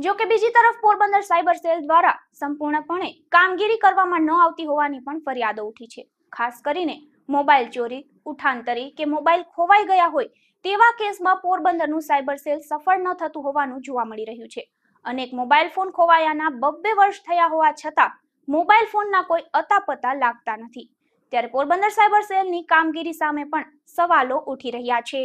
જોકે બીજી તરફ પોરબંદર સાયબર સેલ દ્વારા સંપૂર્ણપણે કામગીરી કરવામાં ન આવતી હોવાની પણ ફરિયાદો ઉઠી છે ખાસ કરીને મોબાઈલ ચોરી ઉઠાંતરી કે મોબાઈલ ખોવાઈ ગયા હોય તેવા કેસમાં પોરબંદરનું સાયબર સેલ સફળ ન થતું હોવાનું જોવા મળી રહ્યું છે અનેક મોબાઈલ ફોન ખોવાયાના બબ્બે વર્ષ થયા હોવા છતાં મોબાઈલ ફોનના કોઈ અતાપતા લાગતા નથી ત્યારે પોરબંદર સાયબર સેલની કામગીરી સામે પણ સવાલો ઉઠી રહ્યા છે